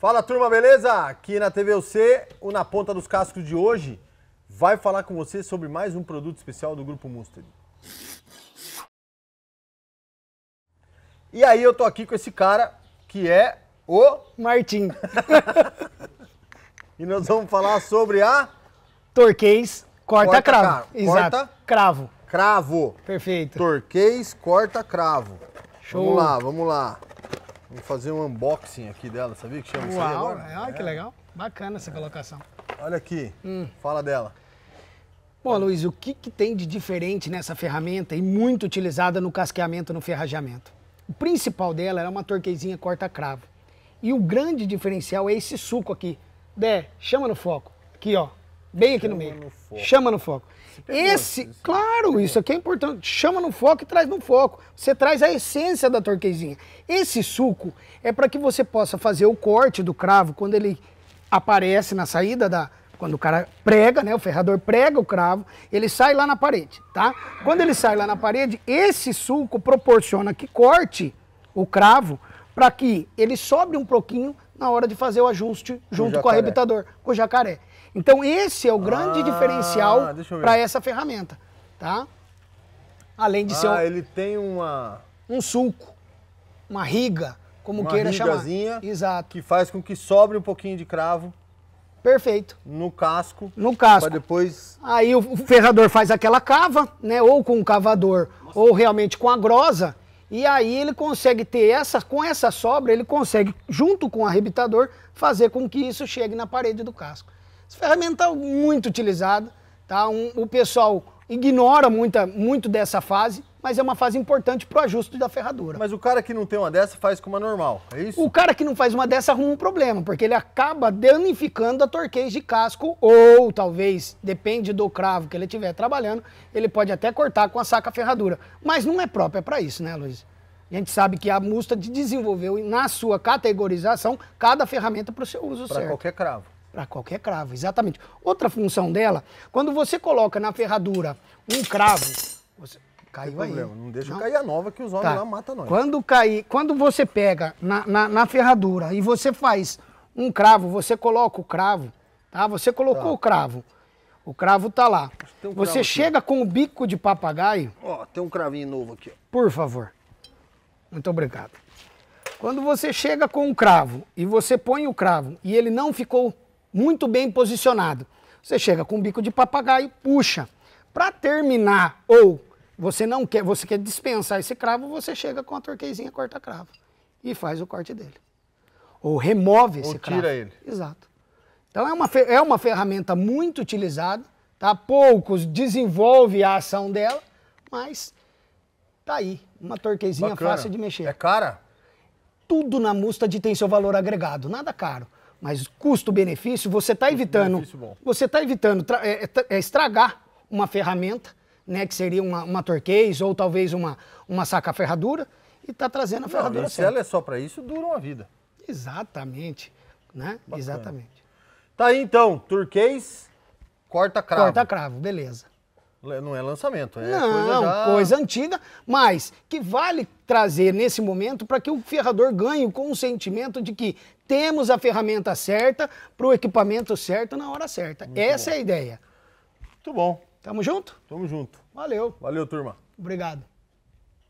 Fala turma, beleza? Aqui na TVC, o Na Ponta dos Cascos de hoje vai falar com você sobre mais um produto especial do Grupo Mustard. E aí eu tô aqui com esse cara que é o Martim. e nós vamos falar sobre a Torquês corta, corta cravo. Exato. Corta cravo. Cravo. Perfeito. Torquês corta cravo. Show. Vamos lá, vamos lá. Vamos fazer um unboxing aqui dela, sabia que chama Uau, isso aí agora? É, olha é. que legal. Bacana essa colocação. Olha aqui, hum. fala dela. Bom, Luiz, o que, que tem de diferente nessa ferramenta e muito utilizada no casqueamento, no ferrajamento? O principal dela é uma torquezinha corta-cravo. E o grande diferencial é esse suco aqui. Dé, chama no foco. Aqui, ó. Bem aqui no meio. No Chama no foco. Esse, isso. claro, isso aqui é importante. Chama no foco e traz no foco. Você traz a essência da torquezinha. Esse suco é para que você possa fazer o corte do cravo quando ele aparece na saída da, quando o cara prega, né? O ferrador prega o cravo, ele sai lá na parede, tá? Quando ele sai lá na parede, esse suco proporciona que corte o cravo para que ele sobre um pouquinho, na hora de fazer o ajuste junto com, o arrebitador, com o jacaré. Então esse é o grande ah, diferencial para essa ferramenta, tá? Além de ah, ser um, ele tem uma um sulco, uma riga, como uma queira chamar. Exato. Que faz com que sobre um pouquinho de cravo. Perfeito. No casco. No casco. Para depois. Aí o ferrador faz aquela cava, né? Ou com um cavador, Nossa. ou realmente com a grosa, e aí ele consegue ter essa, com essa sobra, ele consegue, junto com o arrebitador, fazer com que isso chegue na parede do casco. Essa ferramenta é muito utilizada, tá? Um, o pessoal ignora muita, muito dessa fase, mas é uma fase importante para o ajuste da ferradura. Mas o cara que não tem uma dessa faz com uma normal, é isso? O cara que não faz uma dessa arruma um problema, porque ele acaba danificando a torquez de casco ou talvez, depende do cravo que ele estiver trabalhando, ele pode até cortar com a saca ferradura. Mas não é própria é para isso, né, Luiz? A gente sabe que a de desenvolveu na sua categorização cada ferramenta para o seu uso pra certo. Para qualquer cravo. Para qualquer cravo, exatamente. Outra função dela, quando você coloca na ferradura um cravo, você Caiu não aí. Não deixa não. cair a nova que os homens tá. lá matam nós. Quando cair, quando você pega na, na, na, ferradura e você faz um cravo, você coloca o cravo, tá? Você colocou tá. o cravo. O cravo tá lá. Um você chega com o bico de papagaio. Ó, tem um cravinho novo aqui. Por favor. Muito obrigado. Quando você chega com o cravo e você põe o cravo e ele não ficou muito bem posicionado, você chega com o bico de papagaio, puxa. Para terminar ou você não quer, você quer dispensar esse cravo, você chega com a torquezinha, corta cravo e faz o corte dele. Ou remove esse Ou cravo. tira ele. Exato. Então é uma, é uma ferramenta muito utilizada, tá? Poucos desenvolve a ação dela, mas tá aí, uma torquezinha Bacana. fácil de mexer. É cara? Tudo na Mustad tem seu valor agregado, nada caro. Mas custo-benefício, você está evitando, você tá evitando é, é, é, estragar uma ferramenta né, que seria uma, uma turquês ou talvez uma, uma saca ferradura, e está trazendo a ferradura Não, se ela é só para isso, dura uma vida. Exatamente, né? Exatamente. Tá aí então, turquês, corta cravo. Corta cravo, beleza. Não é lançamento, é Não, coisa, já... coisa antiga, mas que vale trazer nesse momento para que o ferrador ganhe o consentimento de que temos a ferramenta certa para o equipamento certo na hora certa. Muito Essa é bom. é a ideia. Muito bom. Tamo junto? Tamo junto. Valeu. Valeu, turma. Obrigado.